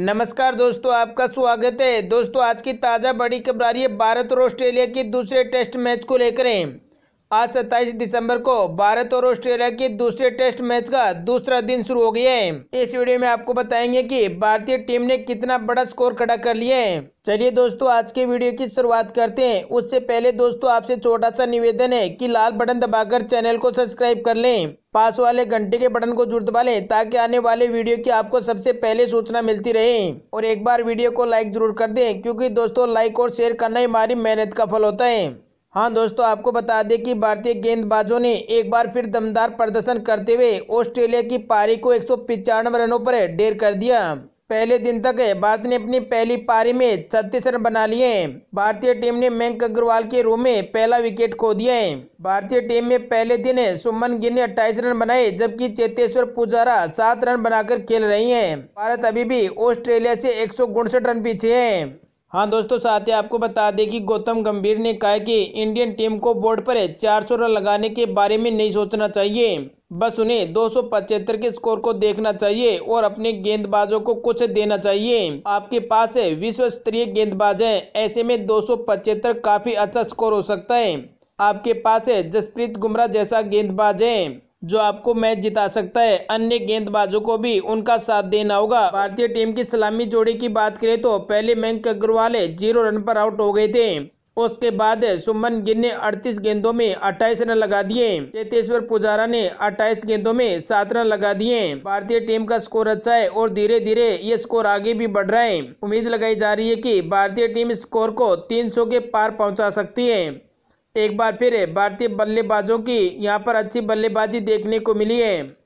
नमस्कार दोस्तों आपका स्वागत है दोस्तों आज की ताज़ा बड़ी खबर आ रही है भारत और ऑस्ट्रेलिया के दूसरे टेस्ट मैच को लेकर आज 27 दिसंबर को भारत और ऑस्ट्रेलिया के दूसरे टेस्ट मैच का दूसरा दिन शुरू हो गया है इस वीडियो में आपको बताएंगे कि भारतीय टीम ने कितना बड़ा स्कोर खड़ा कर लिया है चलिए दोस्तों आज के वीडियो की शुरुआत करते हैं उससे पहले दोस्तों आपसे छोटा सा निवेदन है कि लाल बटन दबाकर चैनल को सब्सक्राइब कर लें पास वाले घंटे के बटन को जरूर दबा लें ताकि आने वाले वीडियो की आपको सबसे पहले सूचना मिलती रहे और एक बार वीडियो को लाइक जरूर कर दें क्योंकि दोस्तों लाइक और शेयर करना ही हमारी मेहनत का फल होता है हाँ दोस्तों आपको बता दें कि भारतीय गेंदबाजों ने एक बार फिर दमदार प्रदर्शन करते हुए ऑस्ट्रेलिया की पारी को एक रनों पर ढेर कर दिया पहले दिन तक भारत ने अपनी पहली पारी में छत्तीस रन बना लिए भारतीय टीम ने मयंक अग्रवाल के रूप में पहला विकेट खो दिया है भारतीय टीम में पहले दिन सुमन गिल ने अट्ठाईस रन बनाए जबकि चेतेश्वर पुजारा सात रन बनाकर खेल रही हैं। भारत अभी भी ऑस्ट्रेलिया से एक रन पीछे है हाँ दोस्तों साथ ही आपको बता दें कि गौतम गंभीर ने कहा कि इंडियन टीम को बोर्ड पर 400 रन लगाने के बारे में नहीं सोचना चाहिए बस उन्हें दो के स्कोर को देखना चाहिए और अपने गेंदबाजों को कुछ देना चाहिए आपके पास है विश्व स्तरीय गेंदबाज है ऐसे में दो काफी अच्छा स्कोर हो सकता है आपके पास है जसप्रीत गुमराह जैसा गेंदबाज है जो आपको मैच जिता सकता है अन्य गेंदबाजों को भी उनका साथ देना होगा भारतीय टीम की सलामी जोड़ी की बात करें तो पहले मयंक अग्रवाल जीरो रन पर आउट हो गए थे उसके बाद सुमन गिन ने 38 गेंदों में 28 रन लगा दिए चेतेश्वर पुजारा ने 28 गेंदों में सात रन लगा दिए भारतीय टीम का स्कोर अच्छा है और धीरे धीरे ये स्कोर आगे भी बढ़ रहा है उम्मीद लगाई जा रही है कि भारतीय टीम स्कोर को 300 के पार पहुंचा सकती है एक बार फिर भारतीय बल्लेबाजों की यहाँ पर अच्छी बल्लेबाजी देखने को मिली है